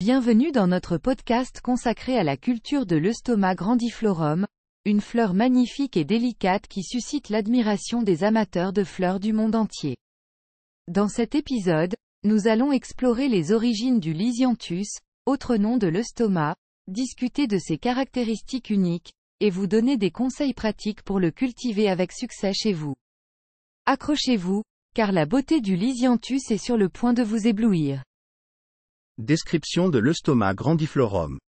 Bienvenue dans notre podcast consacré à la culture de l'Eustoma grandiflorum, une fleur magnifique et délicate qui suscite l'admiration des amateurs de fleurs du monde entier. Dans cet épisode, nous allons explorer les origines du Lysianthus, autre nom de l'Eustoma, discuter de ses caractéristiques uniques, et vous donner des conseils pratiques pour le cultiver avec succès chez vous. Accrochez-vous, car la beauté du Lysianthus est sur le point de vous éblouir. Description de l'Eustoma grandiflorum.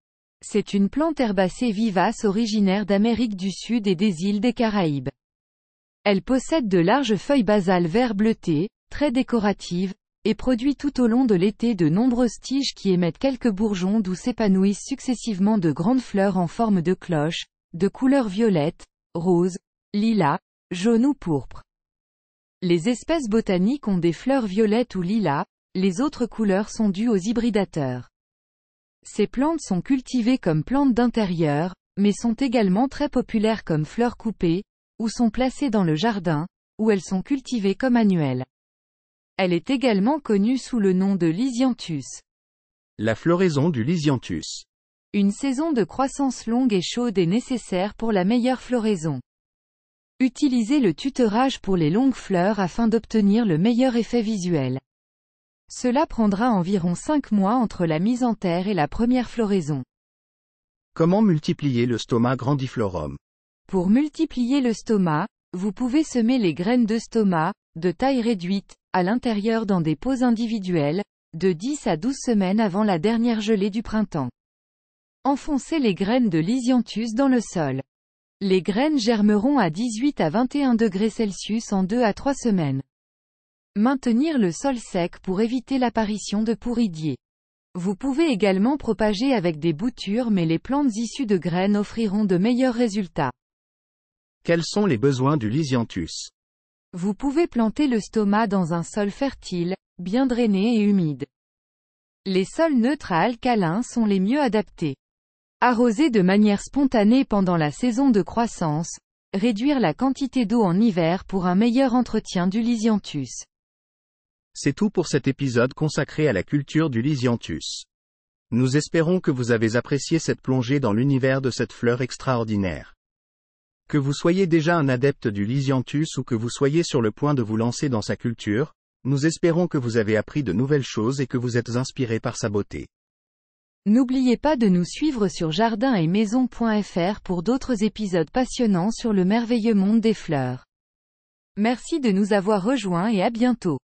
C'est une plante herbacée vivace originaire d'Amérique du Sud et des îles des Caraïbes. Elle possède de larges feuilles basales vert bleuté, très décoratives, et produit tout au long de l'été de nombreuses tiges qui émettent quelques bourgeons d'où s'épanouissent successivement de grandes fleurs en forme de cloche, de couleur violette, rose, lilas, jaune ou pourpre. Les espèces botaniques ont des fleurs violettes ou lilas, les autres couleurs sont dues aux hybridateurs. Ces plantes sont cultivées comme plantes d'intérieur, mais sont également très populaires comme fleurs coupées, ou sont placées dans le jardin, où elles sont cultivées comme annuelles. Elle est également connue sous le nom de Lysianthus. La floraison du Lysianthus. Une saison de croissance longue et chaude est nécessaire pour la meilleure floraison. Utilisez le tuteurage pour les longues fleurs afin d'obtenir le meilleur effet visuel. Cela prendra environ 5 mois entre la mise en terre et la première floraison. Comment multiplier le stoma grandiflorum Pour multiplier le stoma, vous pouvez semer les graines de stoma, de taille réduite, à l'intérieur dans des pots individuels, de 10 à 12 semaines avant la dernière gelée du printemps. Enfoncez les graines de Lysianthus dans le sol. Les graines germeront à 18 à 21 degrés Celsius en 2 à 3 semaines. Maintenir le sol sec pour éviter l'apparition de pourridiers. Vous pouvez également propager avec des boutures mais les plantes issues de graines offriront de meilleurs résultats. Quels sont les besoins du Lysianthus Vous pouvez planter le stoma dans un sol fertile, bien drainé et humide. Les sols neutres à alcalins sont les mieux adaptés. Arroser de manière spontanée pendant la saison de croissance, réduire la quantité d'eau en hiver pour un meilleur entretien du Lysianthus. C'est tout pour cet épisode consacré à la culture du Lysianthus. Nous espérons que vous avez apprécié cette plongée dans l'univers de cette fleur extraordinaire. Que vous soyez déjà un adepte du Lysianthus ou que vous soyez sur le point de vous lancer dans sa culture, nous espérons que vous avez appris de nouvelles choses et que vous êtes inspiré par sa beauté. N'oubliez pas de nous suivre sur jardin et maison.fr pour d'autres épisodes passionnants sur le merveilleux monde des fleurs. Merci de nous avoir rejoints et à bientôt.